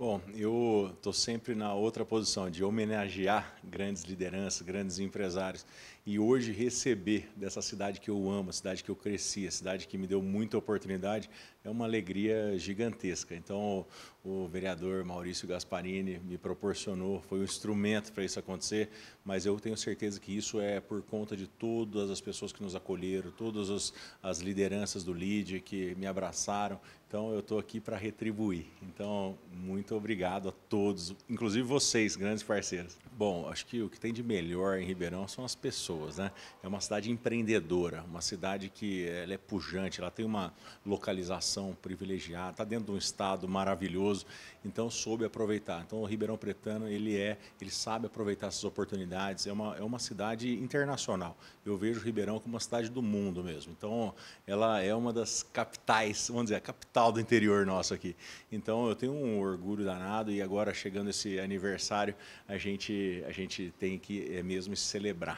Bom, eu estou sempre na outra posição de homenagear grandes lideranças, grandes empresários e hoje receber dessa cidade que eu amo, a cidade que eu cresci, a cidade que me deu muita oportunidade, é uma alegria gigantesca. Então, o vereador Maurício Gasparini me proporcionou, foi um instrumento para isso acontecer, mas eu tenho certeza que isso é por conta de todas as pessoas que nos acolheram, todas as lideranças do LID que me abraçaram então eu estou aqui para retribuir. Então, muito obrigado a todos, inclusive vocês, grandes parceiros. Bom, acho que o que tem de melhor em Ribeirão são as pessoas, né? É uma cidade empreendedora, uma cidade que ela é pujante, ela tem uma localização privilegiada, está dentro de um estado maravilhoso, então soube aproveitar. Então o Ribeirão Pretano ele é, ele sabe aproveitar essas oportunidades. É uma é uma cidade internacional. Eu vejo Ribeirão como uma cidade do mundo mesmo. Então ela é uma das capitais, vamos dizer, a capital do interior nosso aqui. Então eu tenho um orgulho danado e agora chegando esse aniversário a gente a gente tem que é mesmo se celebrar.